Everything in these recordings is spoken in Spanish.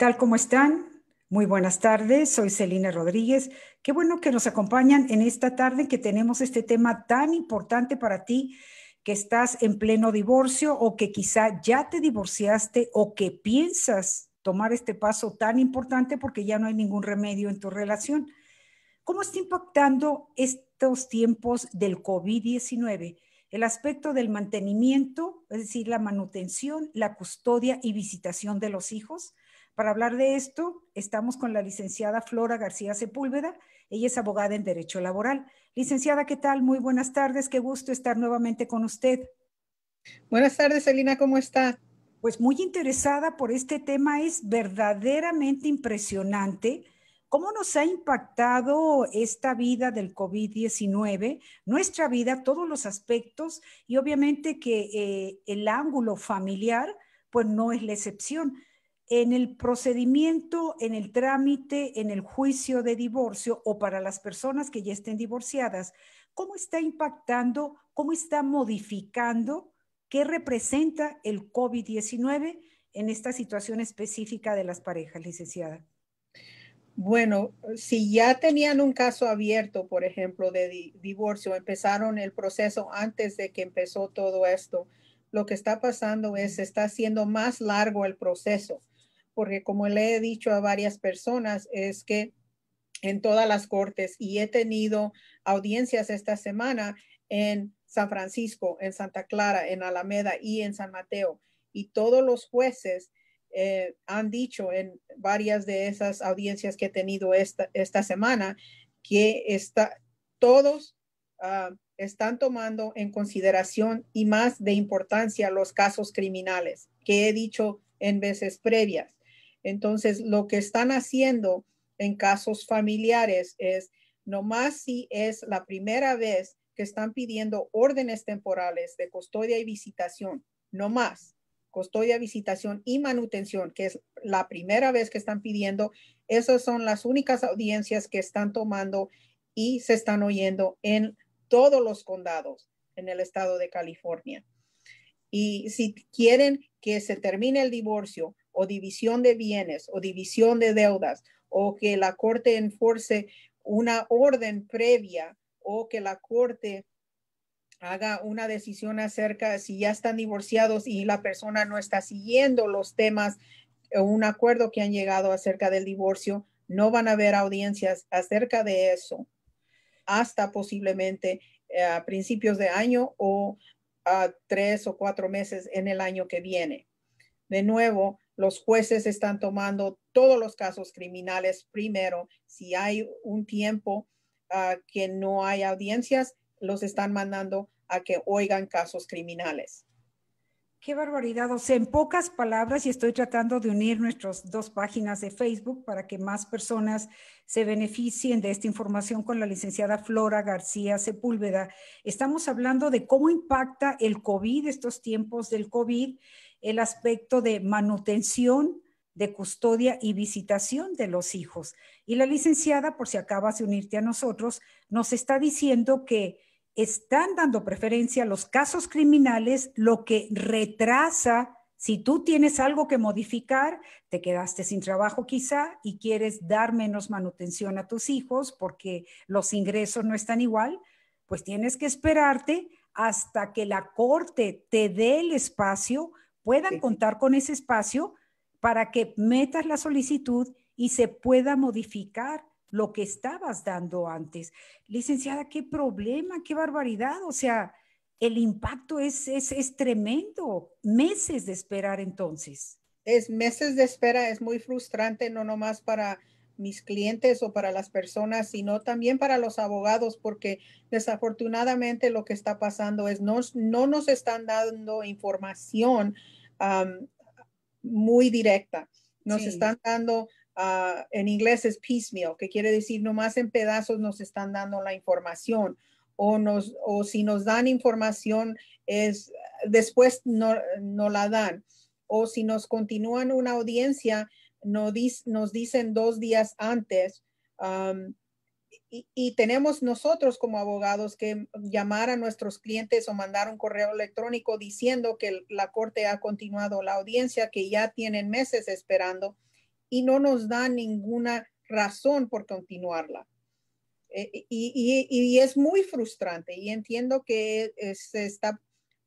tal como están. Muy buenas tardes, soy Celina Rodríguez. Qué bueno que nos acompañan en esta tarde que tenemos este tema tan importante para ti que estás en pleno divorcio o que quizá ya te divorciaste o que piensas tomar este paso tan importante porque ya no hay ningún remedio en tu relación. ¿Cómo está impactando estos tiempos del COVID-19? el aspecto del mantenimiento, es decir, la manutención, la custodia y visitación de los hijos, para hablar de esto, estamos con la licenciada Flora García Sepúlveda. Ella es abogada en Derecho Laboral. Licenciada, ¿qué tal? Muy buenas tardes. Qué gusto estar nuevamente con usted. Buenas tardes, Selina. ¿Cómo está? Pues muy interesada por este tema. Es verdaderamente impresionante. ¿Cómo nos ha impactado esta vida del COVID-19, nuestra vida, todos los aspectos? Y obviamente que eh, el ángulo familiar, pues no es la excepción en el procedimiento, en el trámite, en el juicio de divorcio o para las personas que ya estén divorciadas, ¿cómo está impactando, cómo está modificando, qué representa el COVID-19 en esta situación específica de las parejas, licenciada? Bueno, si ya tenían un caso abierto, por ejemplo, de divorcio, empezaron el proceso antes de que empezó todo esto, lo que está pasando es, está haciendo más largo el proceso porque como le he dicho a varias personas, es que en todas las cortes y he tenido audiencias esta semana en San Francisco, en Santa Clara, en Alameda y en San Mateo. Y todos los jueces eh, han dicho en varias de esas audiencias que he tenido esta, esta semana que está, todos ah, están tomando en consideración y más de importancia los casos criminales que he dicho en veces previas. Entonces, lo que están haciendo en casos familiares es, nomás si es la primera vez que están pidiendo órdenes temporales de custodia y visitación, no más, custodia, visitación y manutención, que es la primera vez que están pidiendo, esas son las únicas audiencias que están tomando y se están oyendo en todos los condados en el estado de California. Y si quieren que se termine el divorcio, o división de bienes o división de deudas o que la corte enforce una orden previa o que la corte haga una decisión acerca si ya están divorciados y la persona no está siguiendo los temas o eh, un acuerdo que han llegado acerca del divorcio, no van a haber audiencias acerca de eso hasta posiblemente eh, a principios de año o a tres o cuatro meses en el año que viene. De nuevo, los jueces están tomando todos los casos criminales primero. Si hay un tiempo ah, que no hay audiencias, los están mandando a que oigan casos criminales. Qué barbaridad. O sea, en pocas palabras, y estoy tratando de unir nuestras dos páginas de Facebook para que más personas se beneficien de esta información con la licenciada Flora García Sepúlveda. Estamos hablando de cómo impacta el COVID, estos tiempos del COVID, el aspecto de manutención, de custodia y visitación de los hijos. Y la licenciada, por si acabas de unirte a nosotros, nos está diciendo que están dando preferencia a los casos criminales, lo que retrasa, si tú tienes algo que modificar, te quedaste sin trabajo quizá y quieres dar menos manutención a tus hijos porque los ingresos no están igual, pues tienes que esperarte hasta que la corte te dé el espacio puedan contar con ese espacio para que metas la solicitud y se pueda modificar lo que estabas dando antes. Licenciada, qué problema, qué barbaridad. O sea, el impacto es, es, es tremendo. Meses de esperar entonces. Es meses de espera, es muy frustrante, no nomás para mis clientes o para las personas, sino también para los abogados, porque desafortunadamente lo que está pasando es no, no nos están dando información muy directa. Nos están dando, ah, en inglés es piecemeal, que quiere decir nomás en pedazos nos están dando la información. O, nos, o si nos dan información, es, después no, no la dan. O si nos continúan una audiencia, nos, dicen dos días antes. y, tenemos nosotros como abogados que llamar a nuestros clientes o mandar un correo electrónico diciendo que la corte ha continuado la audiencia, que ya tienen meses esperando y no nos dan ninguna razón por continuarla. Eh, y, y, es muy frustrante y entiendo que eh, se está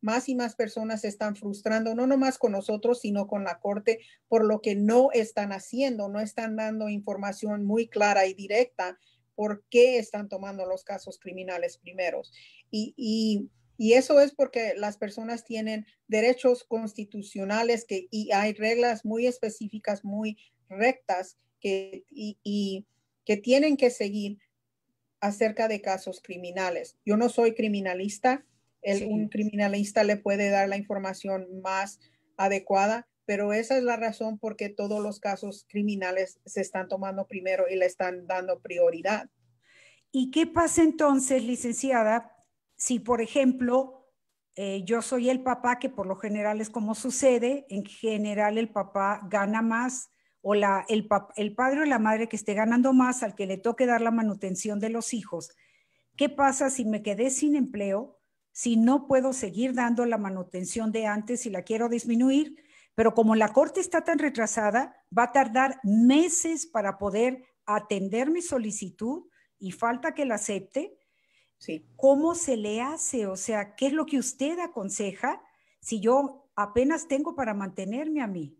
más y más personas se están frustrando, no nomás con nosotros, sino con la Corte, por lo que no están haciendo, no están dando información muy clara y directa por qué están tomando los casos criminales primeros. Y, eso es porque las personas tienen derechos constitucionales que, y hay reglas muy específicas, muy rectas que, y, que tienen que seguir acerca de casos criminales. Yo no soy criminalista, un criminalista le puede dar la información más adecuada, pero esa es la razón por qué todos los casos criminales se están tomando primero y le están dando prioridad. ¿Y qué pasa entonces, licenciada, si por ejemplo eh, yo soy el papá, que por lo general es como sucede, en general el papá gana más? o la, el, el padre o la madre que esté ganando más al que le toque dar la manutención de los hijos, ¿qué pasa si me quedé sin empleo? si no puedo seguir dando la manutención de antes y la quiero disminuir, pero como la corte está tan retrasada, va a tardar meses para poder atender mi solicitud y falta que la acepte. Sí. ¿Cómo se le hace? O sea, ¿qué es lo que usted aconseja si yo apenas tengo para mantenerme a mí?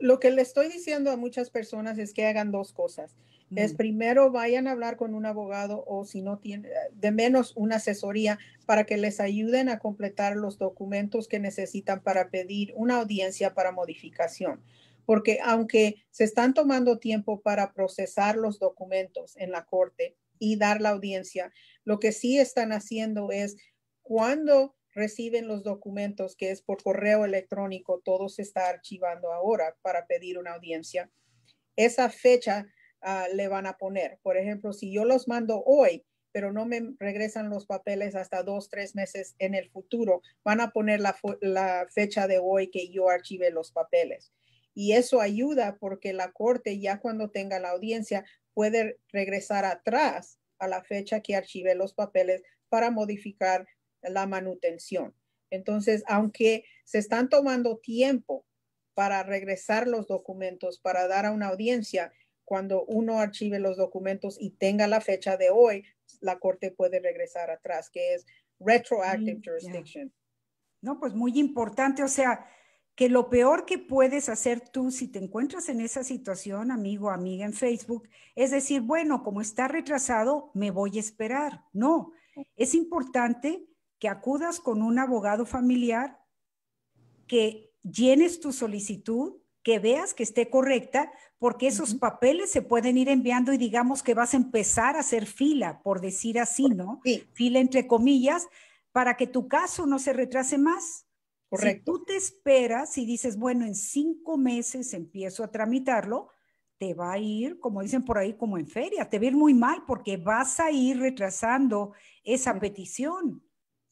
Lo que le estoy diciendo a muchas personas es que hagan dos cosas es primero vayan a hablar con un abogado o si no tiene, de menos una asesoría para que les ayuden a completar los documentos que necesitan para pedir una audiencia para modificación porque aunque se están tomando tiempo para procesar los documentos en la corte y dar la audiencia, lo que sí están haciendo es cuando reciben los documentos, que es por correo electrónico, todo se está archivando ahora para pedir una audiencia. Esa fecha Ah, le van a poner. Por ejemplo, si yo los mando hoy, pero no me regresan los papeles hasta dos, tres meses en el futuro, van a poner la, la fecha de hoy que yo archive los papeles. Y eso ayuda porque la corte ya cuando tenga la audiencia puede regresar atrás a la fecha que archive los papeles para modificar la manutención. Entonces, aunque se están tomando tiempo para regresar los documentos, para dar a una audiencia, cuando uno archive los documentos y tenga la fecha de hoy, la corte puede regresar atrás, que es retroactive mm, jurisdiction. No, pues muy importante, o sea, que lo peor que puedes hacer tú si te encuentras en esa situación, amigo, amiga en Facebook, es decir, bueno, como está retrasado, me voy a esperar. No, es importante que acudas con un abogado familiar, que llenes tu solicitud que veas que esté correcta, porque esos papeles se pueden ir enviando y digamos que vas a empezar a hacer fila, por decir así, ¿no? Sí. Fila entre comillas, para que tu caso no se retrase más. Correcto. Si tú te esperas y dices, bueno, en cinco meses empiezo a tramitarlo, te va a ir, como dicen por ahí, como en feria, te va a ir muy mal porque vas a ir retrasando esa petición.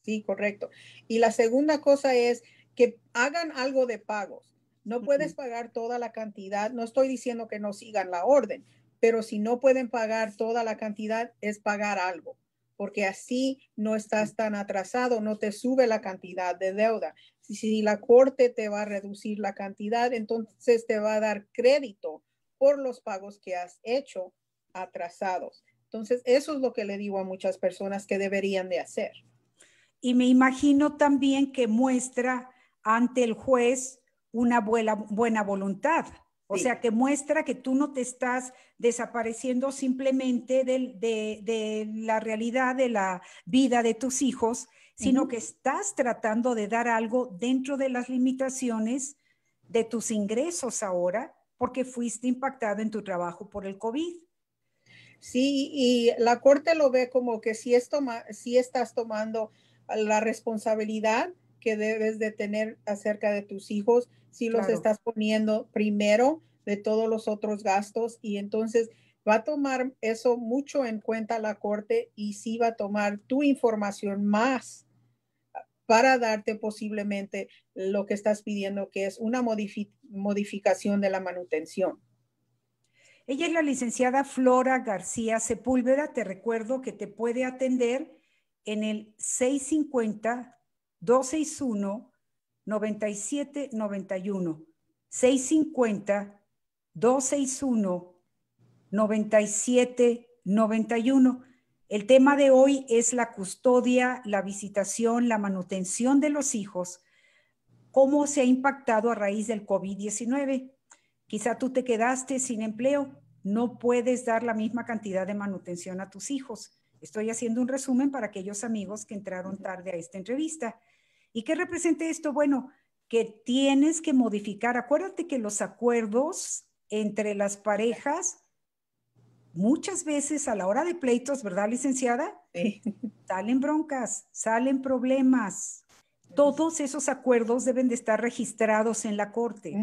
Sí, correcto. Y la segunda cosa es que hagan algo de pagos no puedes pagar toda la cantidad. No estoy diciendo que no sigan la orden, pero si no pueden pagar toda la cantidad, es pagar algo, porque así no estás tan atrasado, no te sube la cantidad de deuda. Si, la corte te va a reducir la cantidad, entonces te va a dar crédito por los pagos que has hecho atrasados. Entonces, eso es lo que le digo a muchas personas que deberían de hacer. Y me imagino también que muestra ante el juez una buena, buena voluntad. O sea, que muestra que tú no te estás desapareciendo simplemente de, la realidad de la vida de tus hijos, sino que estás tratando de dar algo dentro de las limitaciones de tus ingresos ahora, porque fuiste impactado en tu trabajo por el COVID. Sí, y la corte lo ve como que si, si estás tomando la responsabilidad que debes de tener acerca de tus hijos, si los estás poniendo primero de todos los otros gastos y entonces va a tomar eso mucho en cuenta la corte y sí va a tomar tu información más para darte posiblemente lo que estás pidiendo, que es una modificación de la manutención. Ella es la licenciada Flora García Sepúlveda. Te recuerdo que te puede atender en el 650 261 9791 650 261 9791. El tema de hoy es la custodia, la visitación, la manutención de los hijos, cómo se ha impactado a raíz del COVID-19. Quizá tú te quedaste sin empleo, no puedes dar la misma cantidad de manutención a tus hijos. Estoy haciendo un resumen para aquellos amigos que entraron tarde a esta entrevista. ¿Y qué representa esto? Bueno, que tienes que modificar. Acuérdate que los acuerdos entre las parejas, muchas veces a la hora de pleitos, ¿verdad, licenciada? Sí. Salen broncas, salen problemas. Todos esos acuerdos deben de estar registrados en la corte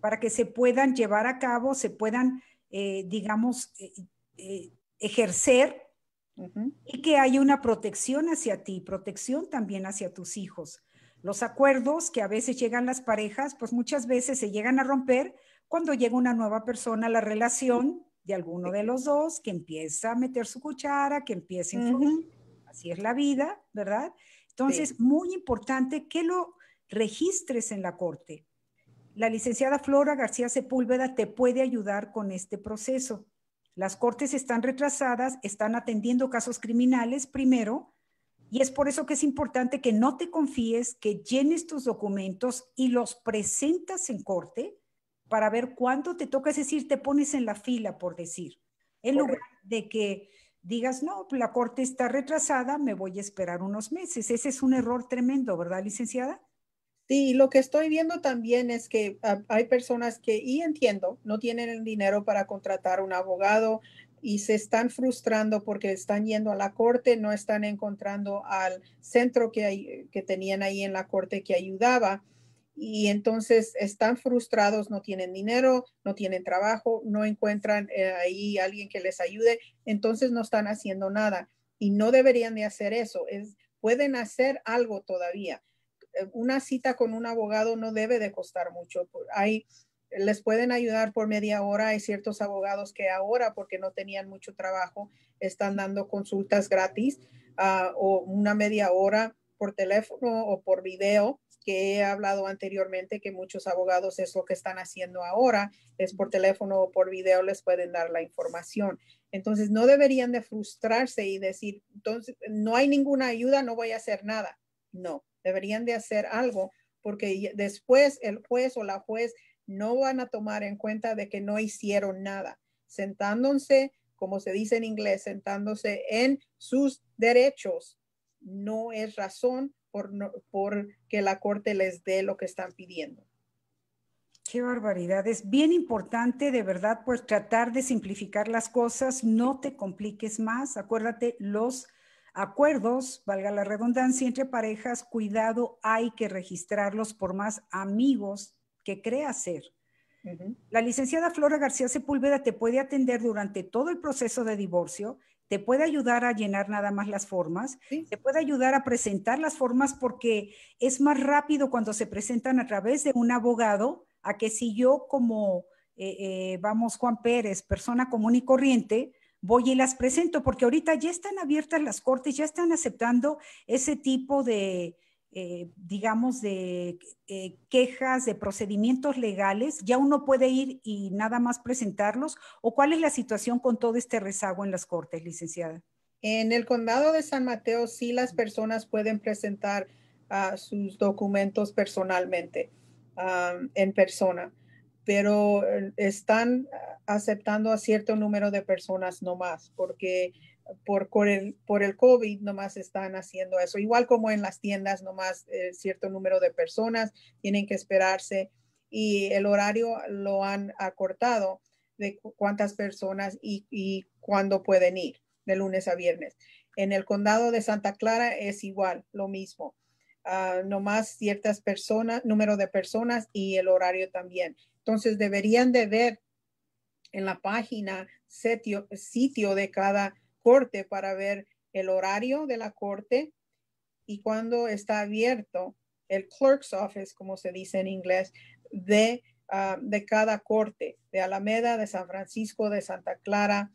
para que se puedan llevar a cabo, se puedan, eh, digamos, eh, eh, ejercer y que hay una protección hacia ti, protección también hacia tus hijos. Los acuerdos que a veces llegan las parejas, pues muchas veces se llegan a romper cuando llega una nueva persona a la relación de alguno de los dos que empieza a meter su cuchara, que empieza a influir. Así es la vida, ¿verdad? Entonces, muy importante que lo registres en la corte. La licenciada Flora García Sepúlveda te puede ayudar con este proceso. Las cortes están retrasadas, están atendiendo casos criminales primero, y es por eso que es importante que no te confíes, que llenes tus documentos y los presentas en corte para ver cuándo te toca, decir, te pones en la fila, por decir, en lugar de que digas, no, la corte está retrasada, me voy a esperar unos meses. Ese es un error tremendo, ¿verdad, licenciada? Sí, lo que estoy viendo también es que hay personas que, y entiendo, no tienen el dinero para contratar un abogado y se están frustrando porque están yendo a la corte, no están encontrando al centro que, tenían ahí en la corte que ayudaba. Y entonces están frustrados, no tienen dinero, no tienen trabajo, no encuentran eh, ahí alguien que les ayude, entonces no están haciendo nada y no deberían de hacer eso. Es, pueden hacer algo todavía eh, una cita con un abogado no debe de costar mucho. Hay, les pueden ayudar por media hora. Hay ciertos abogados que ahora, porque no tenían mucho trabajo, están dando consultas gratis ah, o una media hora por teléfono o por video que he hablado anteriormente que muchos abogados es lo que están haciendo ahora, es por teléfono o por video les pueden dar la información. Entonces no deberían de frustrarse y decir, entonces no hay ninguna ayuda, no voy a hacer nada. No, Deberían de hacer algo porque después el juez o la juez no van a tomar en cuenta de que no hicieron nada, sentándose, como se dice en inglés, sentándose en sus derechos. No es razón por, por que la corte les dé lo que están pidiendo. Qué barbaridad. Es bien importante, de verdad, pues tratar de simplificar las cosas. No te compliques más. Acuérdate, los acuerdos, valga la redundancia, entre parejas, cuidado, hay que registrarlos por más amigos que crea ser. La licenciada Flora García Sepúlveda te puede atender durante todo el proceso de divorcio, te puede ayudar a llenar nada más las formas, te puede ayudar a presentar las formas porque es más rápido cuando se presentan a través de un abogado a que si yo como, eh, eh, vamos, Juan Pérez, persona común y corriente, voy y las presento, porque ahorita ya están abiertas las cortes, ya están aceptando ese tipo de, eh, digamos, de eh, quejas, de procedimientos legales, ya uno puede ir y nada más presentarlos? ¿O cuál es la situación con todo este rezago en las cortes, licenciada? En el condado de San Mateo sí las personas pueden presentar ah, sus documentos personalmente, ah, en persona pero eh, están aceptando a cierto número de personas nomás, porque por, por, el, por el COVID nomás están haciendo eso. Igual como en las tiendas, nomás más eh, cierto número de personas tienen que esperarse y el horario lo han acortado de cuántas personas y, y cuándo pueden ir, de lunes a viernes. En el condado de Santa Clara es igual, lo mismo. no ah, nomás ciertas personas, número de personas y el horario también. Entonces deberían de ver en la página sitio, de cada corte para ver el horario de la corte y cuando está abierto el clerk's office, como se dice en inglés, de, ah, de cada corte, de Alameda, de San Francisco, de Santa Clara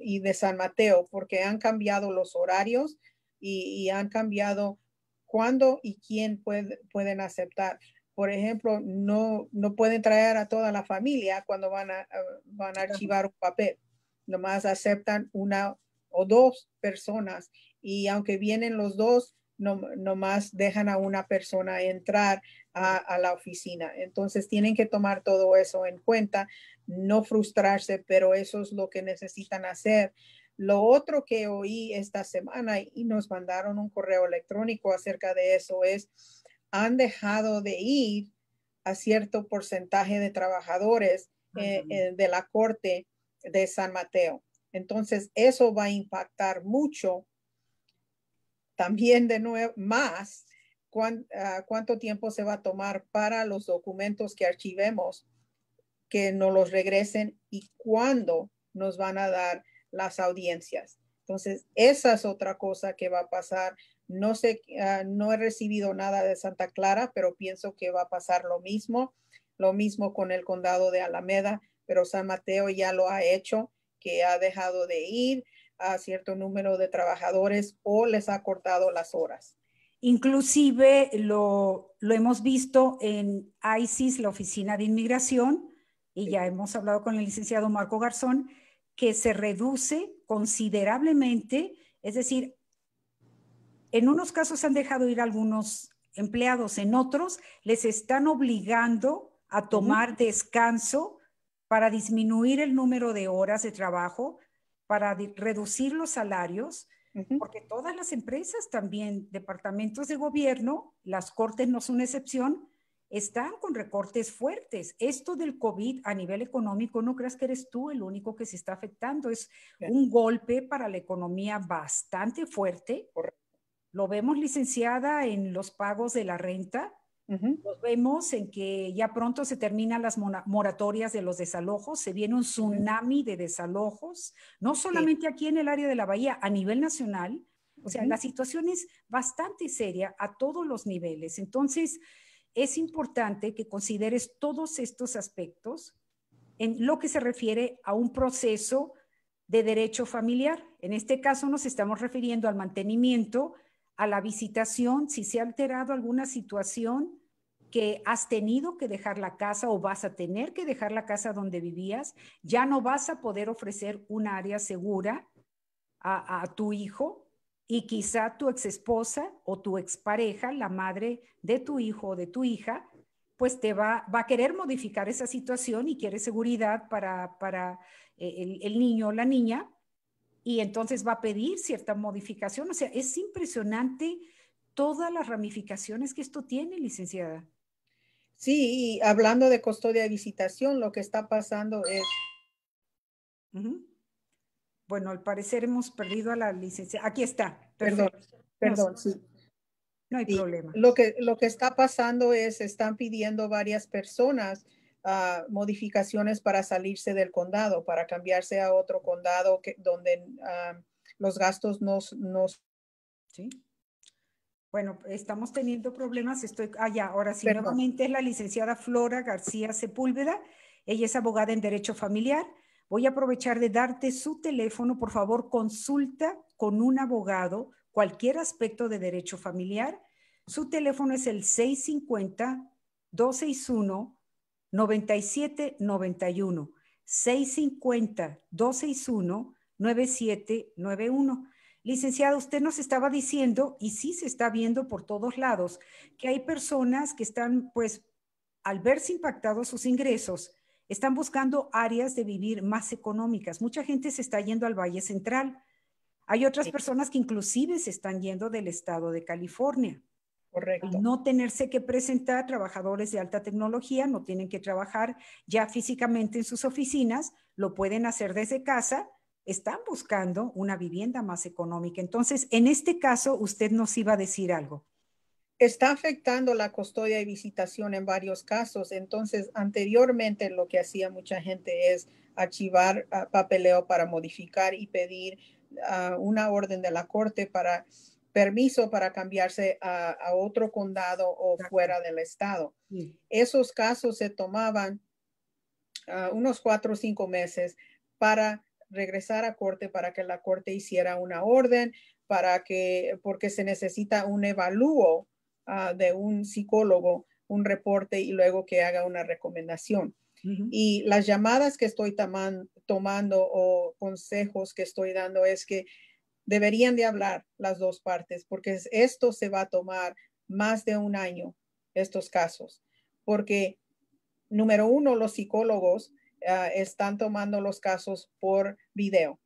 y de San Mateo, porque han cambiado los horarios y, y han cambiado cuándo y quién pueden aceptar por ejemplo, no, no pueden traer a toda la familia cuando van a, van a archivar un papel. Nomás aceptan una o dos personas y aunque vienen los dos, nomás dejan a una persona entrar a, a, la oficina. Entonces tienen que tomar todo eso en cuenta, no frustrarse, pero eso es lo que necesitan hacer. Lo otro que oí esta semana y nos mandaron un correo electrónico acerca de eso es han dejado de ir a cierto porcentaje de trabajadores eh, eh, de la corte de San Mateo. Entonces, eso va a impactar mucho también de nuevo más ah, cuánto tiempo se va a tomar para los documentos que archivemos que nos los regresen y cuándo nos van a dar las audiencias. Entonces, esa es otra cosa que va a pasar no sé, ah, no he recibido nada de Santa Clara, pero pienso que va a pasar lo mismo. Lo mismo con el condado de Alameda, pero San Mateo ya lo ha hecho, que ha dejado de ir a cierto número de trabajadores o les ha cortado las horas. Inclusive lo, hemos visto en ISIS, la Oficina de Inmigración, y ya hemos hablado con el licenciado Marco Garzón, que se reduce considerablemente, es decir, en unos casos han dejado ir algunos empleados, en otros les están obligando a tomar descanso para disminuir el número de horas de trabajo, para reducir los salarios, porque todas las empresas también, departamentos de gobierno, las cortes no son excepción, están con recortes fuertes. Esto del COVID a nivel económico, no creas que eres tú el único que se está afectando, es un golpe para la economía bastante fuerte. Lo vemos licenciada en los pagos de la renta, vemos en que ya pronto se terminan las moratorias de los desalojos, se viene un tsunami de desalojos, no solamente aquí en el área de la bahía, a nivel nacional. O sea, la situación es bastante seria a todos los niveles. Entonces, es importante que consideres todos estos aspectos en lo que se refiere a un proceso de derecho familiar. En este caso nos estamos refiriendo al mantenimiento a la visitación, si se ha alterado alguna situación que has tenido que dejar la casa o vas a tener que dejar la casa donde vivías, ya no vas a poder ofrecer un área segura a, tu hijo y quizá tu exesposa o tu expareja, la madre de tu hijo o de tu hija, pues te va, va a querer modificar esa situación y quiere seguridad para, eh, el niño o la niña, y entonces va a pedir cierta modificación. O sea, es impresionante todas las ramificaciones que esto tiene, licenciada. Sí, y hablando de custodia y visitación, lo que está pasando es... Bueno, al parecer hemos perdido a la licencia Aquí está. Perdón, perdón, no, sí. No hay problema. Lo que, lo que está pasando es, están pidiendo varias personas Ah, modificaciones para salirse del condado, para cambiarse a otro condado donde ah, los gastos nos... Sí. Bueno, estamos teniendo problemas. Estoy allá. Ah, ahora sí, nuevamente es la licenciada Flora García Sepúlveda. Ella es abogada en Derecho Familiar. Voy a aprovechar de darte su teléfono. Por favor, consulta con un abogado cualquier aspecto de derecho familiar. Su teléfono es el 650 261 9791 650 261 9791. Licenciada, usted nos estaba diciendo, y sí se está viendo por todos lados, que hay personas que están, pues, al verse impactados sus ingresos, están buscando áreas de vivir más económicas. Mucha gente se está yendo al Valle Central. Hay otras personas que inclusive se están yendo del estado de California no tenerse que presentar, trabajadores de alta tecnología no tienen que trabajar ya físicamente en sus oficinas, lo pueden hacer desde casa, están buscando una vivienda más económica. Entonces, en este caso, usted nos iba a decir algo. Está afectando la custodia y visitación en varios casos. Entonces, anteriormente lo que hacía mucha gente es archivar ah, papeleo para modificar y pedir ah, una orden de la corte para permiso para cambiarse a, otro condado o fuera del estado. Esos casos se tomaban ah, unos cuatro o cinco meses para regresar a corte, para que la corte hiciera una orden, para que, porque se necesita un evalúo ah, de un psicólogo, un reporte y luego que haga una recomendación. Y las llamadas que estoy tomando o consejos que estoy dando es que deberían de hablar las dos partes, porque esto se va a tomar más de un año, estos casos, porque número uno, los psicólogos ah, están tomando los casos por video.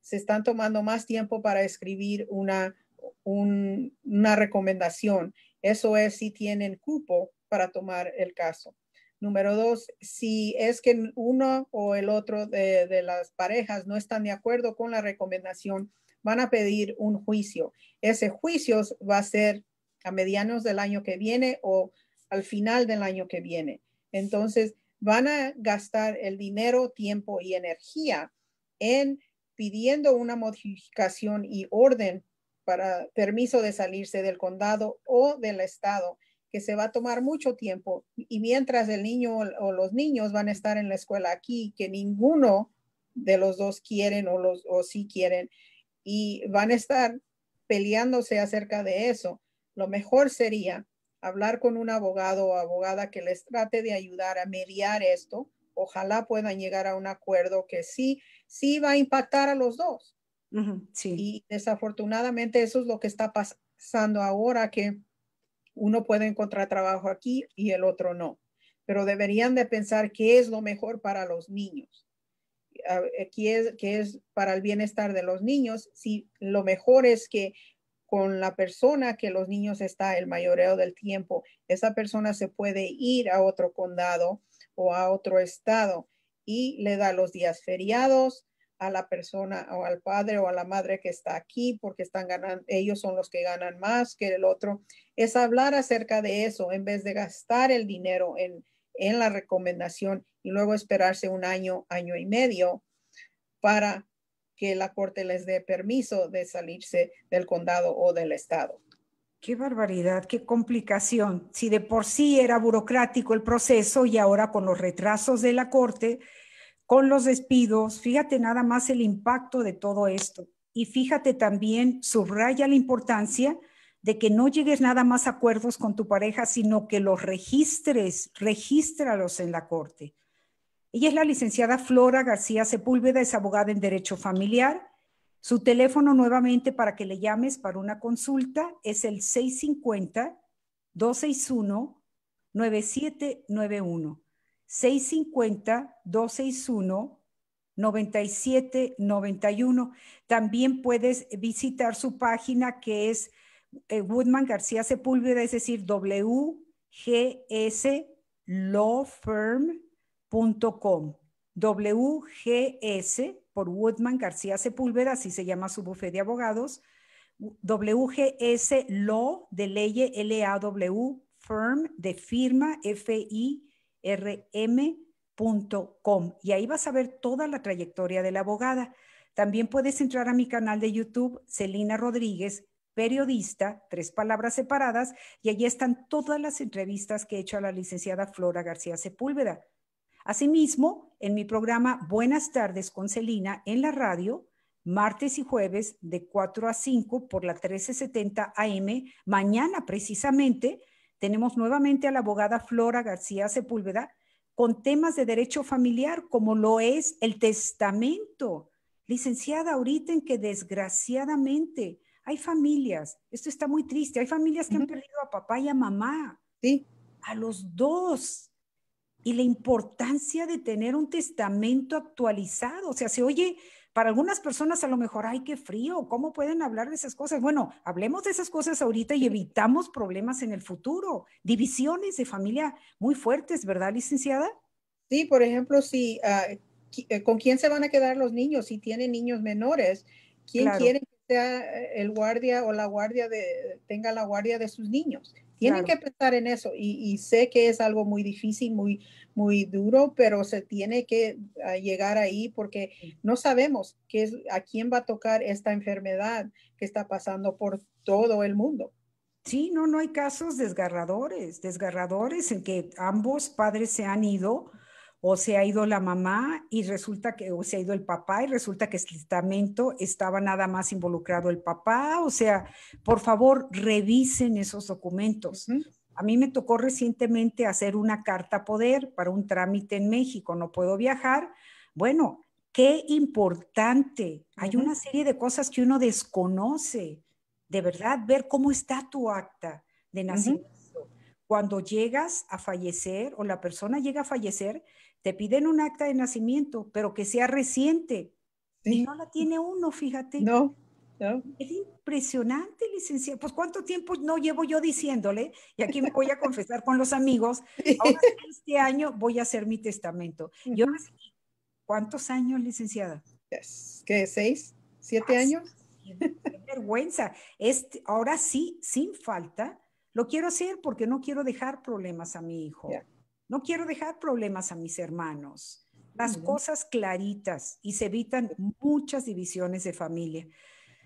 Se están tomando más tiempo para escribir una, una recomendación. Eso es si tienen cupo para tomar el caso. Número dos, si es que uno o el otro de las parejas no están de acuerdo con la recomendación, van a pedir un juicio. Ese juicio va a ser a medianos del año que viene o al final del año que viene. Entonces, van a gastar el dinero, tiempo y energía en pidiendo una modificación y orden para permiso de salirse del condado o del estado, que se va a tomar mucho tiempo. Y mientras el niño o los niños van a estar en la escuela aquí, que ninguno de los dos quieren o, los, o sí quieren, y van a estar peleándose acerca de eso. Lo mejor sería hablar con un abogado o abogada que les trate de ayudar a mediar esto. Ojalá puedan llegar a un acuerdo que sí, sí va a impactar a los dos. Y desafortunadamente eso es lo que está pasando ahora, que uno puede encontrar trabajo aquí y el otro no. Pero deberían de pensar qué es lo mejor para los niños aquí es que es para el bienestar de los niños, si lo mejor es que con la persona que los niños está el mayoreo del tiempo, esa persona se puede ir a otro condado o a otro estado y le da los días feriados a la persona o al padre o a la madre que está aquí porque están ganando, ellos son los que ganan más que el otro, es hablar acerca de eso en vez de gastar el dinero en, en la recomendación y luego esperarse un año, año y medio para que la corte les dé permiso de salirse del condado o del estado. Qué barbaridad, qué complicación. Si de por sí era burocrático el proceso y ahora con los retrasos de la corte, con los despidos, fíjate nada más el impacto de todo esto. Y fíjate también, subraya la importancia de que no llegues nada más a acuerdos con tu pareja, sino que los registres, regístralos en la corte. Ella es la licenciada Flora García Sepúlveda, es abogada en Derecho Familiar. Su teléfono nuevamente para que le llames para una consulta es el 650-261-9791. 650-261-9791. También puedes visitar su página que es eh, Woodman García Sepúlveda, es decir, wgslawfirm.com. WGS por Woodman García Sepúlveda, así se llama su bufete de abogados. WGS Law de ley L-A-W, firm de firma F-I-R-M.com, y ahí vas a ver toda la trayectoria de la abogada. También puedes entrar a mi canal de YouTube, Celina Rodríguez, periodista, tres palabras separadas, y allí están todas las entrevistas que he hecho a la licenciada Flora García Sepúlveda. Asimismo, en mi programa Buenas tardes con Celina en la radio, martes y jueves de 4 a 5 por la 1370 AM, mañana precisamente, tenemos nuevamente a la abogada Flora García Sepúlveda con temas de derecho familiar como lo es el testamento. Licenciada, ahorita en que desgraciadamente hay familias, esto está muy triste, hay familias que han perdido a papá y a mamá. A los dos. Y la importancia de tener un testamento actualizado. O sea, se oye, para algunas personas a lo mejor, ay, qué frío, ¿cómo pueden hablar de esas cosas? Bueno, hablemos de esas cosas ahorita y evitamos problemas en el futuro, divisiones de familia muy fuertes, ¿verdad, licenciada? Sí, por ejemplo, si ah, eh, con quién se van a quedar los niños, si tienen niños menores, quién quiere eh, el guardia o la guardia de, tenga la guardia de sus niños. Tienen que pensar en eso y, sé que es algo muy difícil, muy, muy duro, pero se tiene que ah, llegar ahí porque no sabemos qué es, a quién va a tocar esta enfermedad que está pasando por todo el mundo. Sí, no, no hay casos desgarradores, desgarradores en que ambos padres se han ido o se ha ido la mamá y resulta que, o se ha ido el papá y resulta que el testamento estaba nada más involucrado el papá, o sea, por favor, revisen esos documentos. A mí me tocó recientemente hacer una carta poder para un trámite en México, no puedo viajar. Bueno, qué importante. Hay una serie de cosas que uno desconoce. De verdad, ver cómo está tu acta de nacimiento. Cuando llegas a fallecer o la persona llega a fallecer, te piden un acta de nacimiento, pero que sea reciente. Y no la tiene uno, fíjate. No, no. Es impresionante, licenciada. Pues cuánto tiempo no llevo yo diciéndole, y aquí me voy a confesar con los amigos, ahora este año voy a hacer mi testamento. Yo ¿cuántos años, licenciada? ¿Qué? ¿Seis? ¿Siete años? Qué vergüenza. Este, ahora sí, sin falta, lo quiero hacer porque no quiero dejar problemas a mi hijo. No quiero dejar problemas a mis hermanos. Las cosas claritas y se evitan muchas divisiones de familia.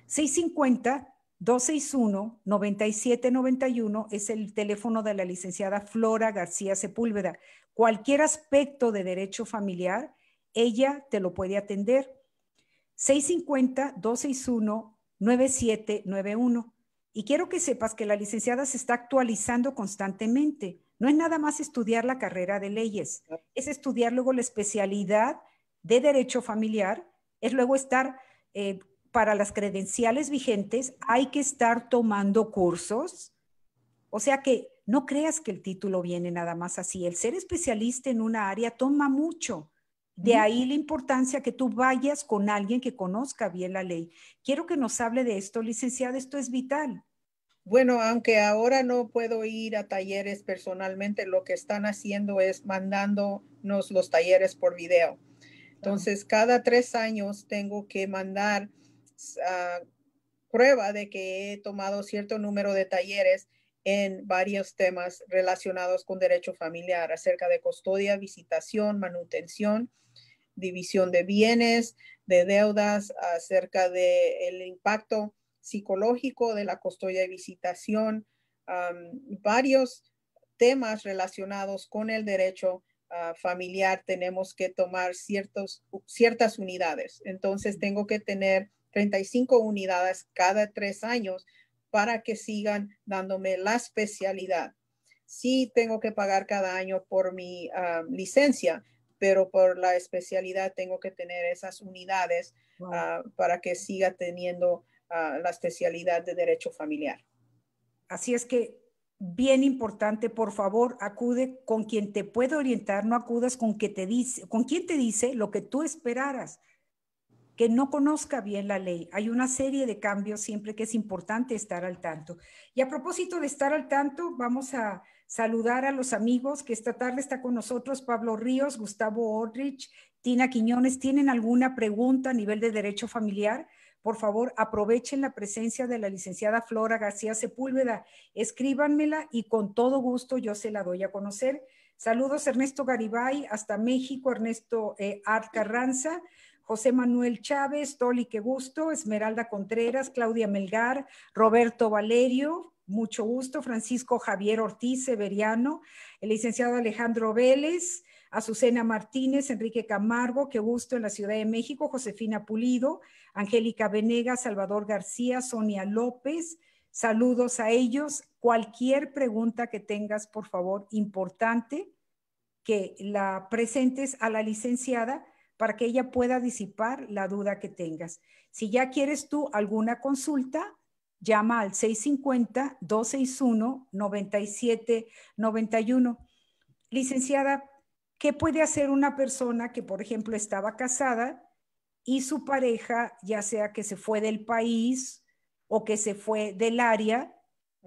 650 261-9791 es el teléfono de la licenciada Flora García Sepúlveda. Cualquier aspecto de derecho familiar, ella te lo puede atender. 650-261-9791. Y quiero que sepas que la licenciada se está actualizando constantemente. No es nada más estudiar la carrera de leyes, es estudiar luego la especialidad de derecho familiar, es luego estar, eh, para las credenciales vigentes, hay que estar tomando cursos. O sea que no creas que el título viene nada más así. El ser especialista en una área toma mucho. De ahí la importancia que tú vayas con alguien que conozca bien la ley. Quiero que nos hable de esto, licenciada, esto es vital. Bueno, aunque ahora no puedo ir a talleres personalmente, lo que están haciendo es mandándonos los talleres por video. Entonces, cada tres años tengo que mandar ah, prueba de que he tomado cierto número de talleres en varios temas relacionados con derecho familiar, acerca de custodia, visitación, manutención, división de bienes, de deudas, acerca del el impacto psicológico, de la custodia de visitación, varios temas relacionados con el derecho ah, familiar, tenemos que tomar ciertos, ciertas unidades. Entonces, tengo que tener 35 unidades cada tres años para que sigan dándome la especialidad. Sí tengo que pagar cada año por mi ah, licencia, pero por la especialidad tengo que tener esas unidades ah, para que siga teniendo la especialidad de derecho familiar. Así es que, bien importante, por favor, acude con quien te puede orientar, no acudas con, que te dice, con quien te dice lo que tú esperaras que no conozca bien la ley. Hay una serie de cambios siempre que es importante estar al tanto. Y a propósito de estar al tanto, vamos a saludar a los amigos que esta tarde está con nosotros Pablo Ríos, Gustavo Odrich, Tina Quiñones. ¿Tienen alguna pregunta a nivel de derecho familiar? por favor, aprovechen la presencia de la licenciada Flora García Sepúlveda. Escríbanmela y con todo gusto yo se la doy a conocer. Saludos Ernesto Garibay, hasta México, Ernesto eh, Art Carranza. José Manuel Chávez, Toli, qué gusto, Esmeralda Contreras, Claudia Melgar, Roberto Valerio, mucho gusto, Francisco Javier Ortiz Severiano, el licenciado Alejandro Vélez, Azucena Martínez, Enrique Camargo, qué gusto en la Ciudad de México, Josefina Pulido, Angélica Venegas, Salvador García, Sonia López. Saludos a ellos. Cualquier pregunta que tengas, por favor, importante, que la presentes a la licenciada para que ella pueda disipar la duda que tengas. Si ya quieres tú alguna consulta, llama al 650-261-9791. Licenciada, ¿qué puede hacer una persona que, por ejemplo, estaba casada y su pareja, ya sea que se fue del país o que se fue del área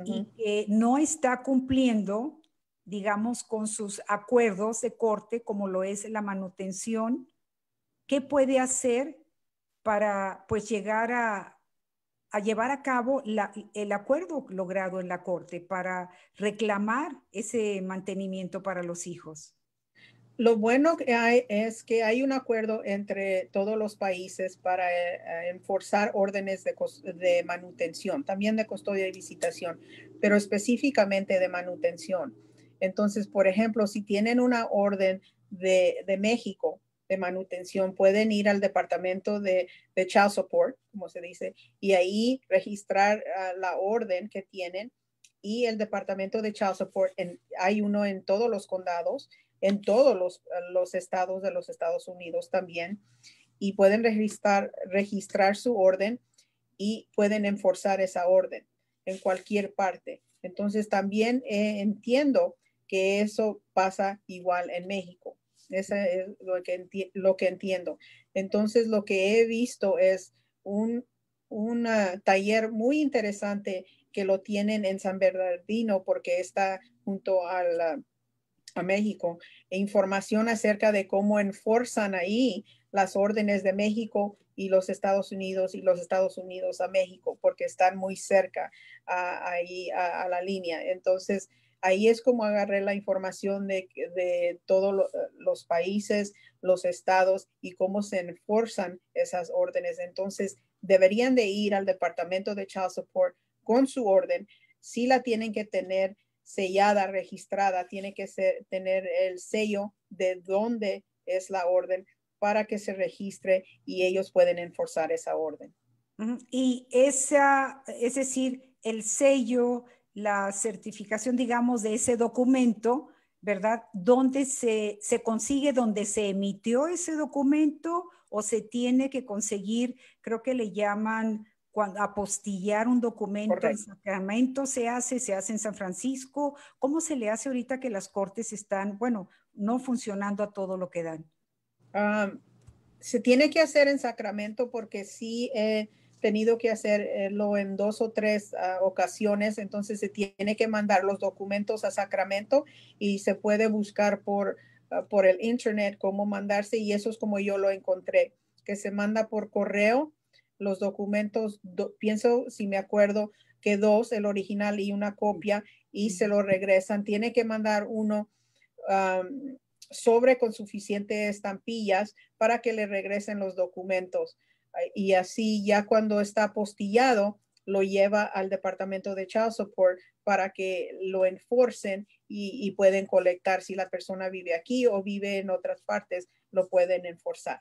y que no está cumpliendo, digamos, con sus acuerdos de corte, como lo es la manutención, ¿qué puede hacer para pues llegar a, llevar a cabo el acuerdo logrado en la corte para reclamar ese mantenimiento para los hijos? lo bueno que hay es que hay un acuerdo entre todos los países para eh, enforzar órdenes de, manutención, también de custodia y visitación, pero específicamente de manutención. Entonces, por ejemplo, si tienen una orden de, México de manutención, pueden ir al departamento de, Child Support, como se dice, y ahí registrar ah, la orden que tienen. Y el departamento de Child Support, hay uno en todos los condados en todos los, estados de los Estados Unidos también y pueden registrar, registrar su orden y pueden enforzar esa orden en cualquier parte. Entonces también eh, entiendo que eso pasa igual en México. Eso es lo que, lo que entiendo. Entonces lo que he visto es un, taller muy interesante que lo tienen en San Bernardino porque está junto al, a México e información acerca de cómo enforzan ahí las órdenes de México y los Estados Unidos y los Estados Unidos a México porque están muy cerca ahí a, la línea. Entonces, ahí es como agarré la información de, todos los países, los estados y cómo se enforzan esas órdenes. Entonces, deberían de ir al Departamento de Child Support con su orden. si la tienen que tener sellada, registrada, tiene que tener el sello de dónde es la orden para que se registre y ellos pueden enforzar esa orden. Y esa, es decir, el sello, la certificación, digamos, de ese documento, ¿verdad? ¿Dónde se, se, consigue, dónde se emitió ese documento o se tiene que conseguir, creo que le llaman cuando apostillar un documento en Sacramento se hace, se hace en San Francisco. ¿Cómo se le hace ahorita que las cortes están, bueno, no funcionando a todo lo que dan? Ah, se tiene que hacer en Sacramento porque sí he tenido que hacerlo en dos o tres ah, ocasiones, entonces se tiene que mandar los documentos a Sacramento y se puede buscar por, ah, por el internet cómo mandarse y eso es como yo lo encontré, que se manda por correo los documentos, pienso si me acuerdo que dos, el original y una copia, y se lo regresan. Tiene que mandar uno sobre con suficientes estampillas para que le regresen los documentos. Y así ya cuando está postillado, lo lleva al departamento de child support para que lo enforcen y pueden colectar si la persona vive aquí o vive en otras partes, lo pueden enforzar.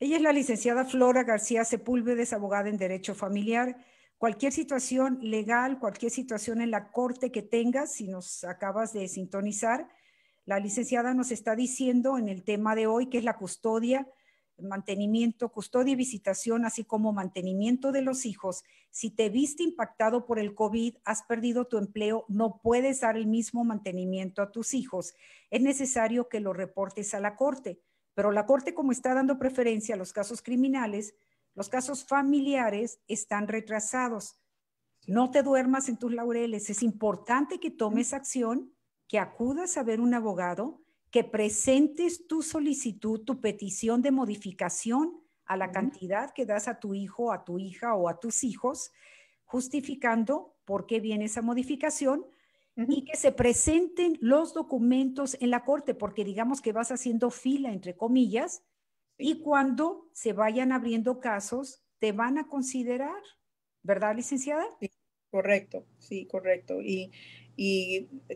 Ella es la licenciada Flora García Sepúlveda, abogada en Derecho Familiar. Cualquier situación legal, cualquier situación en la corte que tengas, si nos acabas de sintonizar, la licenciada nos está diciendo en el tema de hoy que es la custodia, mantenimiento, custodia y visitación, así como mantenimiento de los hijos. Si te viste impactado por el COVID, has perdido tu empleo, no puedes dar el mismo mantenimiento a tus hijos. Es necesario que lo reportes a la corte. Pero la Corte, como está dando preferencia a los casos criminales, los casos familiares están retrasados. No te duermas en tus laureles. Es importante que tomes acción, que acudas a ver un abogado, que presentes tu solicitud, tu petición de modificación a la cantidad que das a tu hijo, a tu hija o a tus hijos, justificando por qué viene esa modificación y que se presenten los documentos en la corte, porque digamos que vas haciendo fila, entre comillas, y cuando se vayan abriendo casos, te van a considerar, ¿verdad, licenciada? correcto, sí, correcto. Y,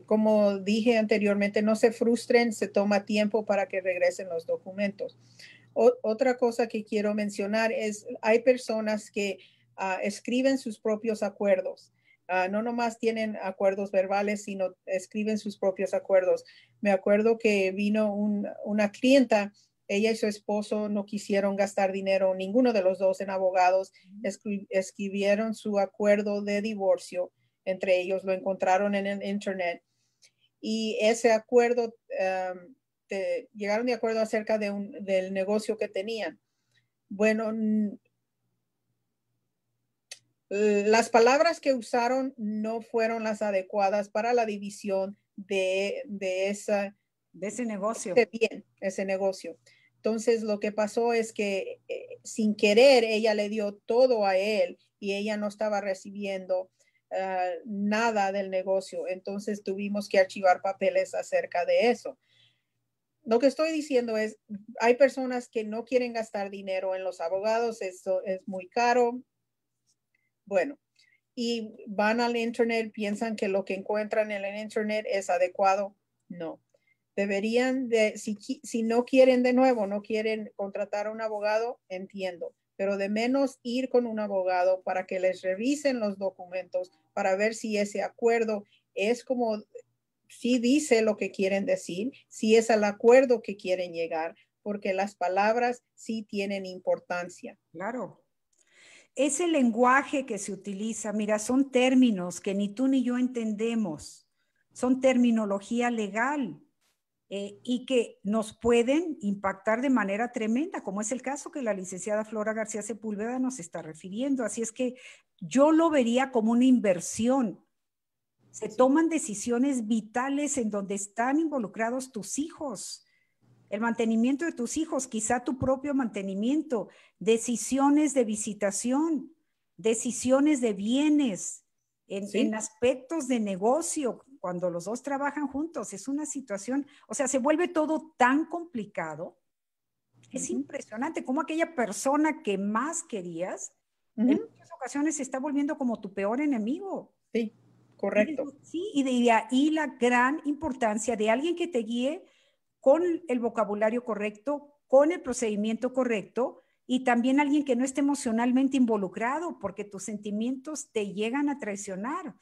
como dije anteriormente, no se frustren, se toma tiempo para que regresen los documentos. otra cosa que quiero mencionar es, hay personas que ah, escriben sus propios acuerdos Ah, no nomás tienen acuerdos verbales, sino escriben sus propios acuerdos. Me acuerdo que vino una clienta, ella y su esposo no quisieron gastar dinero, ninguno de los dos en abogados, escribieron su acuerdo de divorcio entre ellos, lo encontraron en el Internet. Y ese acuerdo, ah, llegaron de acuerdo acerca de del negocio que tenían. Bueno, Mm, las palabras que usaron no fueron las adecuadas para la división de, esa, de ese negocio. bien, ese negocio. Entonces lo que pasó es que eh, sin querer ella le dio todo a él y ella no estaba recibiendo ah, nada del negocio. Entonces tuvimos que archivar papeles acerca de eso. Lo que estoy diciendo es, hay personas que no quieren gastar dinero en los abogados, esto es muy caro, bueno, y van al Internet, piensan que lo que encuentran en el Internet es adecuado. No. Deberían de, si, si no quieren de nuevo, no quieren contratar a un abogado, entiendo, pero de menos ir con un abogado para que les revisen los documentos, para ver si ese acuerdo es como, si dice lo que quieren decir, si es al acuerdo que quieren llegar, porque las palabras sí tienen importancia. Claro. Es el lenguaje que se utiliza. Mira, son términos que ni tú ni yo entendemos. Son terminología legal eh, y que nos pueden impactar de manera tremenda, como es el caso que la licenciada Flora García Sepúlveda nos está refiriendo. Así es que yo lo vería como una inversión. Se toman decisiones vitales en donde están involucrados tus hijos el mantenimiento de tus hijos, quizá tu propio mantenimiento, decisiones de visitación, decisiones de bienes, en, aspectos de negocio, cuando los dos trabajan juntos, es una situación, o sea, se vuelve todo tan complicado. Es impresionante cómo aquella persona que más querías, en muchas ocasiones se está volviendo como tu peor enemigo. Sí, correcto. Sí, y de, ahí la gran importancia de alguien que te guíe con el vocabulario correcto, con el procedimiento correcto y también alguien que no esté emocionalmente involucrado porque tus sentimientos te llegan a traicionar.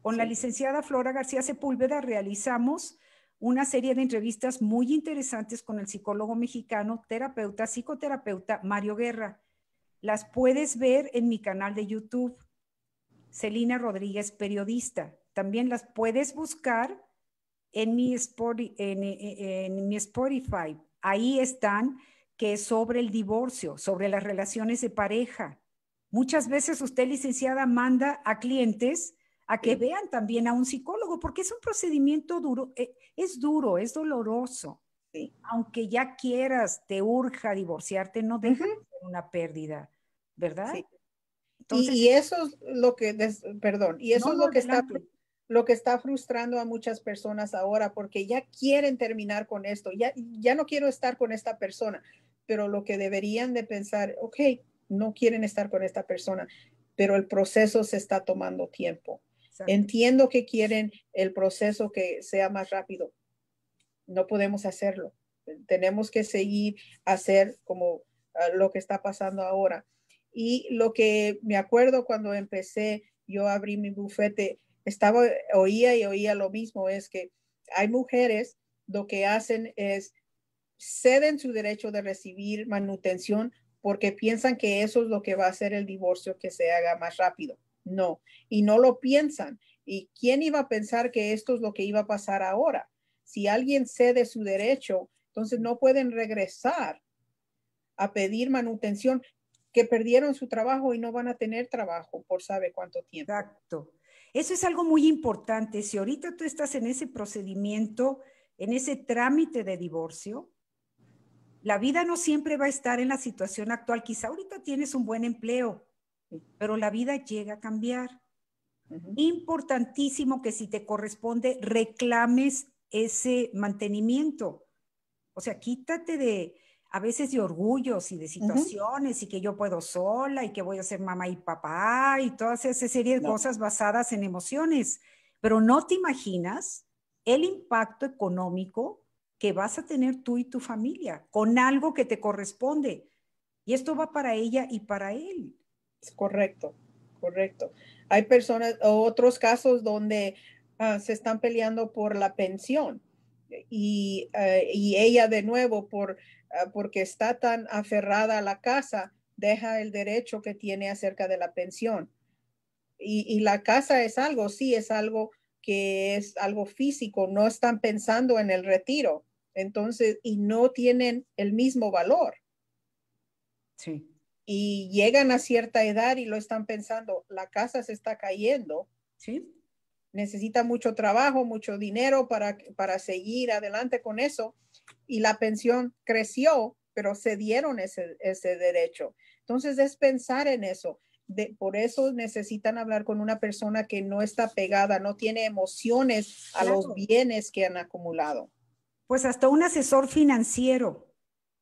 Con la licenciada Flora García Sepúlveda realizamos una serie de entrevistas muy interesantes con el psicólogo mexicano, terapeuta, psicoterapeuta Mario Guerra. Las puedes ver en mi canal de YouTube. Celina Rodríguez, periodista. También las puedes buscar en mi, Spotify, en, mi Spotify, ahí están, que sobre el divorcio, sobre las relaciones de pareja. Muchas veces usted, licenciada, manda a clientes a que vean también a un psicólogo, porque es un procedimiento duro, eh, es duro, es doloroso. Aunque ya quieras, te urja divorciarte, no deja de ser una pérdida, ¿verdad? Sí. Entonces, y, eso es lo que, perdón, y eso es lo que está lo que está frustrando a muchas personas ahora porque ya quieren terminar con esto, ya, ya no quiero estar con esta persona, pero lo que deberían de pensar, ok, no quieren estar con esta persona, pero el proceso se está tomando tiempo. Entiendo que quieren el proceso que sea más rápido. No podemos hacerlo. Tenemos que seguir hacer como ah, lo que está pasando ahora. Y lo que me acuerdo cuando empecé, yo abrí mi bufete, estaba, oía y oía lo mismo, es que hay mujeres, lo que hacen es ceden su derecho de recibir manutención porque piensan que eso es lo que va a hacer el divorcio que se haga más rápido. No, y no lo piensan. ¿Y quién iba a pensar que esto es lo que iba a pasar ahora? Si alguien cede su derecho, entonces no pueden regresar a pedir manutención que perdieron su trabajo y no van a tener trabajo por sabe cuánto tiempo. Exacto. Eso es algo muy importante. Si ahorita tú estás en ese procedimiento, en ese trámite de divorcio, la vida no siempre va a estar en la situación actual. Quizá ahorita tienes un buen empleo, pero la vida llega a cambiar. Importantísimo que si te corresponde reclames ese mantenimiento. O sea, quítate de, a veces de orgullos y de situaciones y que yo puedo sola y que voy a ser mamá y papá y todas esas series de cosas basadas en emociones. Pero no te imaginas el impacto económico que vas a tener tú y tu familia con algo que te corresponde. Y esto va para ella y para él. Es correcto, correcto. Hay personas, otros casos donde ah, se están peleando por la pensión eh, y, eh, y ella de nuevo por Ah, porque está tan aferrada a la casa, deja el derecho que tiene acerca de la pensión. Y, la casa es algo, sí, es algo que es algo físico, no están pensando en el retiro, entonces, y no tienen el mismo valor. Sí. Y llegan a cierta edad y lo están pensando, la casa se está cayendo. Sí. Necesita mucho trabajo, mucho dinero para, para seguir adelante con eso y la pensión creció, pero se dieron ese, derecho. Entonces es pensar en eso. por eso necesitan hablar con una persona que no está pegada, no tiene emociones a los bienes que han acumulado. Pues hasta un asesor financiero,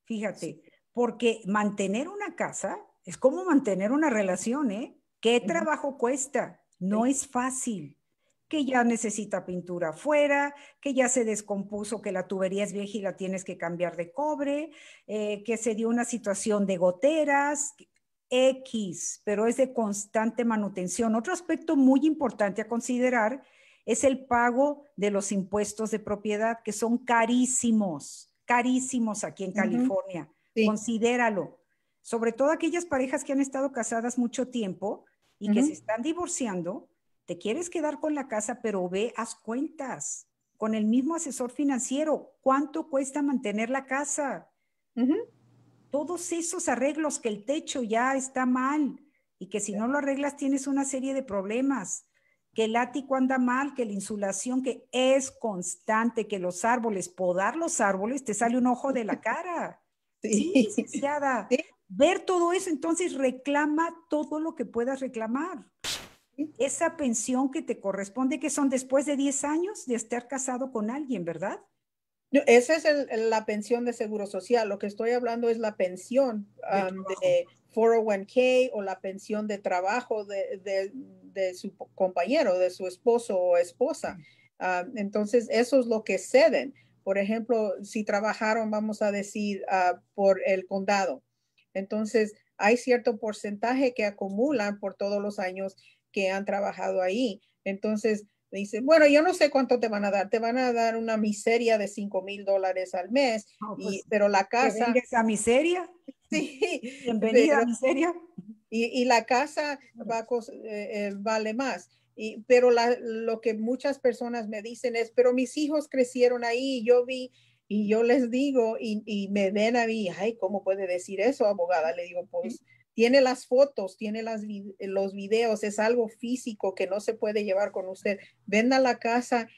fíjate, porque mantener una casa es como mantener una relación, ¿eh? ¿Qué trabajo cuesta? No es fácil que ya necesita pintura afuera, que ya se descompuso, que la tubería es vieja y la tienes que cambiar de cobre, eh, que se dio una situación de goteras, X, pero es de constante manutención. Otro aspecto muy importante a considerar es el pago de los impuestos de propiedad, que son carísimos, carísimos aquí en California. Considéralo. Sobre todo aquellas parejas que han estado casadas mucho tiempo y que se están divorciando, te quieres quedar con la casa, pero ve, haz cuentas con el mismo asesor financiero, cuánto cuesta mantener la casa. Todos esos arreglos que el techo ya está mal y que si no lo arreglas tienes una serie de problemas, que el ático anda mal, que la insulación que es constante, que los árboles, podar los árboles, te sale un ojo de la cara. Sí, Ver todo eso, entonces reclama todo lo que puedas reclamar esa pensión que te corresponde, que son después de 10 años de estar casado con alguien, ¿verdad? esa es la pensión de seguro social. Lo que estoy hablando es la pensión de, 401k o la pensión de trabajo de, su compañero, de su esposo o esposa. Ah, entonces, eso es lo que ceden. Por ejemplo, si trabajaron, vamos a decir, ah, por el condado. Entonces, hay cierto porcentaje que acumulan por todos los años que han trabajado ahí. Entonces, dice, bueno, yo no sé cuánto te van a dar, te van a dar una miseria de cinco mil dólares al mes, pues, y, pero la casa... esa miseria? Sí. Bienvenida a miseria. Y, y, la casa va, eh, eh, vale más. Y, pero la, lo que muchas personas me dicen es, pero mis hijos crecieron ahí, yo vi y yo les digo y, me ven a mí, ay, ¿cómo puede decir eso, abogada? Le digo, pues tiene las fotos, tiene los videos, es algo físico que no se puede llevar con usted. Venda la casa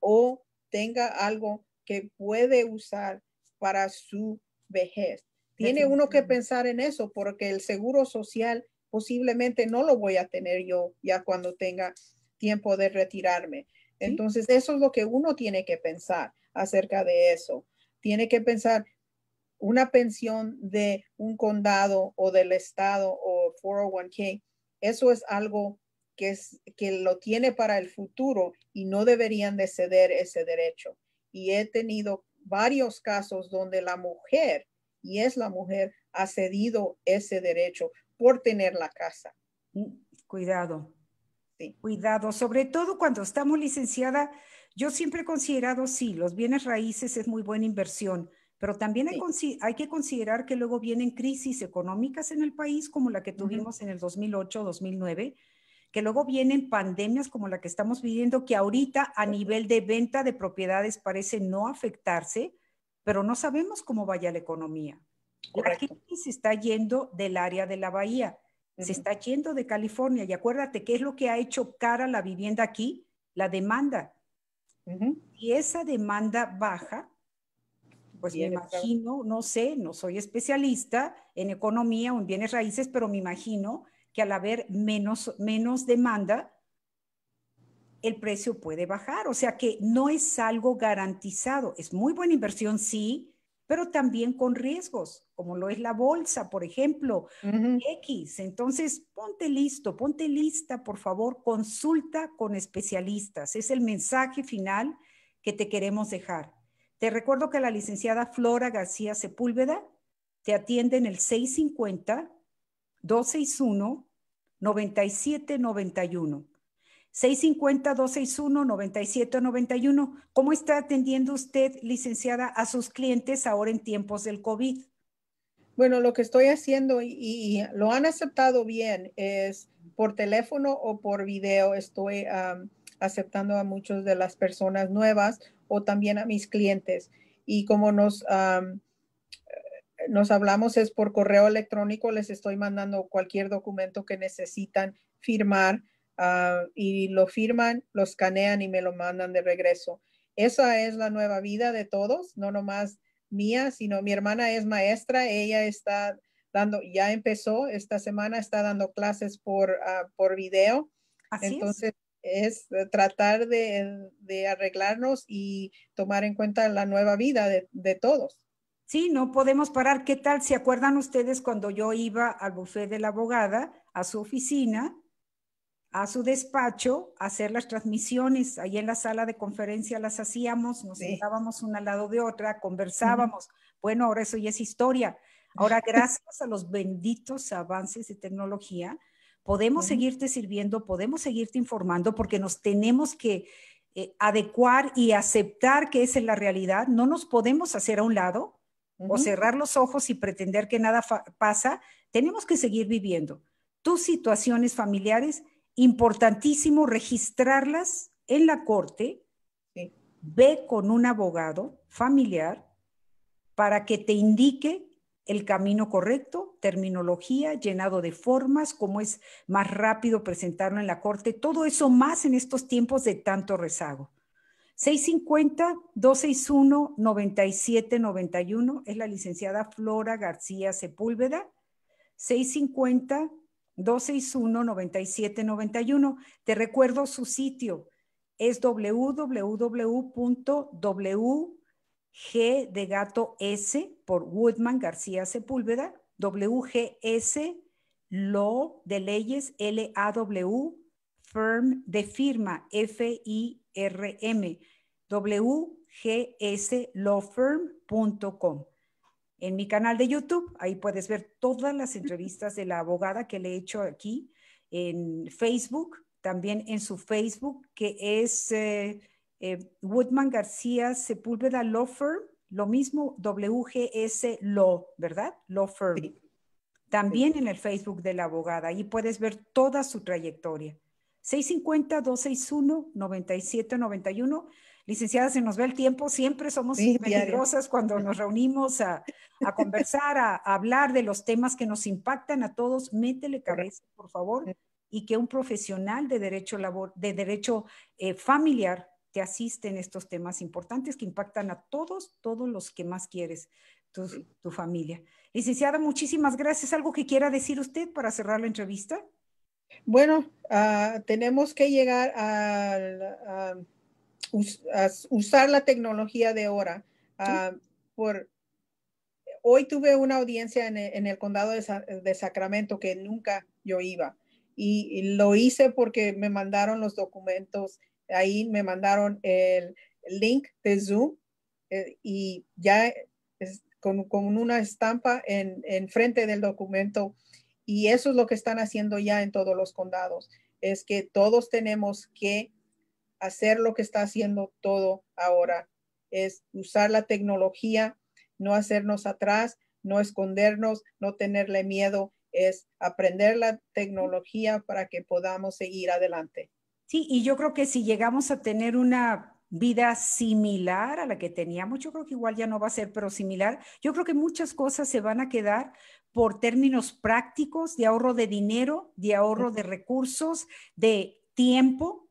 o tenga algo que puede usar para su vejez. Tiene uno que pensar en eso porque el seguro social posiblemente no lo voy a tener yo ya cuando tenga tiempo de retirarme. Entonces, eso es lo que uno tiene que pensar acerca de eso. Tiene que pensar, una pensión de un condado o del estado o 401k, eso es algo que, es, que lo tiene para el futuro y no deberían de ceder ese derecho. Y he tenido varios casos donde la mujer, y es la mujer, ha cedido ese derecho por tener la casa. Cuidado. Cuidado, sobre todo cuando estamos licenciada, yo siempre he considerado, sí, los bienes raíces es muy buena inversión, pero también hay, que considerar que luego vienen crisis económicas en el país, como la que tuvimos en el 2008, 2009, que luego vienen pandemias como la que estamos viviendo, que ahorita a nivel de venta de propiedades parece no afectarse, pero no sabemos cómo vaya la economía. Correcto. se está yendo del área de la bahía, se está yendo de California. Y acuérdate, ¿qué es lo que ha hecho cara la vivienda aquí? La demanda. Y esa demanda baja, pues me imagino, no sé, no soy especialista en economía o en bienes raíces, pero me imagino que al haber menos, menos demanda, el precio puede bajar. O sea que no es algo garantizado. Es muy buena inversión, sí, pero también con riesgos, como lo es la bolsa, por ejemplo, X. Entonces, ponte listo, ponte lista, por favor, consulta con especialistas. Es el mensaje final que te queremos dejar. Te recuerdo que la licenciada Flora García Sepúlveda te atiende en el 650-261-9791. 650-261-9791. ¿Cómo está atendiendo usted, licenciada, a sus clientes ahora en tiempos del COVID? Bueno, lo que estoy haciendo y, lo han aceptado bien es por teléfono o por video. Estoy aceptando a muchas de las personas nuevas o también a mis clientes. Y como nos, nos hablamos es por correo electrónico, les estoy mandando cualquier documento que necesitan firmar ah, y lo firman, lo escanean y me lo mandan de regreso. Esa es la nueva vida de todos, no nomás mía, sino mi hermana es maestra, ella está dando, ya empezó esta semana, está dando clases por, ah, video. Así Entonces, es tratar de, arreglarnos y tomar en cuenta la nueva vida de, todos. Sí, no podemos parar. ¿Qué tal? ¿Se acuerdan ustedes cuando yo iba al bufé de la abogada, a su oficina, a su despacho, a hacer las transmisiones? Ahí en la sala de conferencia las hacíamos, nos sentábamos una al lado de otra, conversábamos. Bueno, ahora eso ya es historia. Ahora, gracias a los benditos avances de tecnología, podemos seguirte sirviendo, podemos seguirte informando porque nos tenemos que eh, adecuar y aceptar que esa es la realidad. No nos podemos hacer a un lado o cerrar los ojos y pretender que nada pasa. Tenemos que seguir viviendo. Tus situaciones familiares, importantísimo registrarlas en la corte. Ve con un abogado familiar para que te indique el camino correcto, terminología, llenado de formas, cómo es más rápido presentarlo en la corte, todo eso más en estos tiempos de tanto rezago. 650-261-9791 es la licenciada Flora García Sepúlveda. 650-261-9791. Te recuerdo su sitio, es www.w G de gato S por Woodman García Sepúlveda, WGS Law de leyes L-A-W, Firm de firma f i r Law firm.com En mi canal de YouTube, ahí puedes ver todas las entrevistas de la abogada que le he hecho aquí en Facebook, también en su Facebook, que es eh, eh, Woodman García Sepúlveda Law Firm, lo mismo WGS Law, ¿verdad? Law Firm. También en el Facebook de la abogada, y puedes ver toda su trayectoria. 650-261-9791. Licenciada, se nos ve el tiempo, siempre somos peligrosas cuando nos reunimos a, conversar, a, hablar de los temas que nos impactan a todos. Métele cabeza, por favor, y que un profesional de derecho, labor, de derecho eh, familiar te asiste estos temas importantes que impactan a todos, todos los que más quieres, tu, familia. Licenciada, muchísimas gracias. ¿Algo que quiera decir usted para cerrar la entrevista? Bueno, ah, tenemos que llegar a, usar la tecnología de ahora. Ah, por, hoy tuve una audiencia en, e, el, condado de, Sacramento que nunca yo iba y lo hice porque me mandaron los documentos Ahí me mandaron el link de Zoom eh, y ya con, una estampa en frente del documento. Y eso es lo que están haciendo ya en todos los condados, es que todos tenemos que hacer lo que está haciendo todo ahora, es usar la tecnología, no hacernos atrás, no escondernos, no tenerle miedo, es aprender la tecnología para que podamos seguir adelante. Sí, y yo creo que si llegamos a tener una vida similar a la que teníamos, yo creo que igual ya no va a ser, pero similar, yo creo que muchas cosas se van a quedar por términos prácticos de ahorro de dinero, de ahorro de recursos, de tiempo,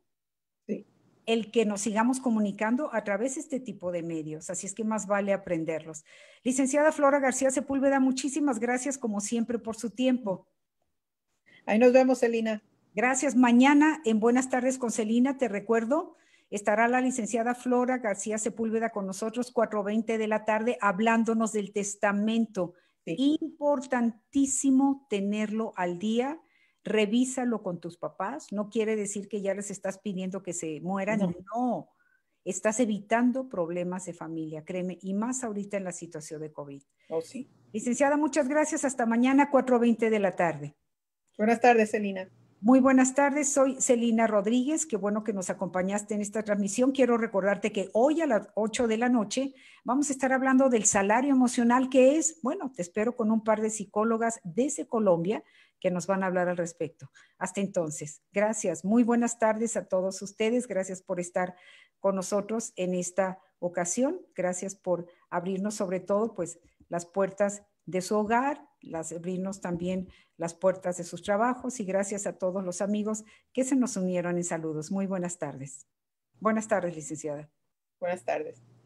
el que nos sigamos comunicando a través de este tipo de medios. Así es que más vale aprenderlos. Licenciada Flora García Sepúlveda, muchísimas gracias como siempre por su tiempo. Ahí nos vemos, Elina. Gracias. Mañana en Buenas tardes con Celina, te recuerdo, estará la licenciada Flora García Sepúlveda con nosotros 4.20 de la tarde hablándonos del testamento. Importantísimo tenerlo al día. Revísalo con tus papás. No quiere decir que ya les estás pidiendo que se mueran. No. Estás evitando problemas de familia, créeme, y más ahorita en la situación de COVID. Oh, sí. Licenciada, muchas gracias. Hasta mañana, 4.20 de la tarde. Buenas tardes, Celina. Muy buenas tardes, soy Celina Rodríguez, qué bueno que nos acompañaste en esta transmisión. Quiero recordarte que hoy a las 8 de la noche vamos a estar hablando del salario emocional, que es, bueno, te espero con un par de psicólogas desde Colombia que nos van a hablar al respecto. Hasta entonces, gracias, muy buenas tardes a todos ustedes, gracias por estar con nosotros en esta ocasión, gracias por abrirnos sobre todo pues las puertas de su hogar, las, abrirnos también las puertas de sus trabajos y gracias a todos los amigos que se nos unieron en saludos. Muy buenas tardes. Buenas tardes, licenciada. Buenas tardes.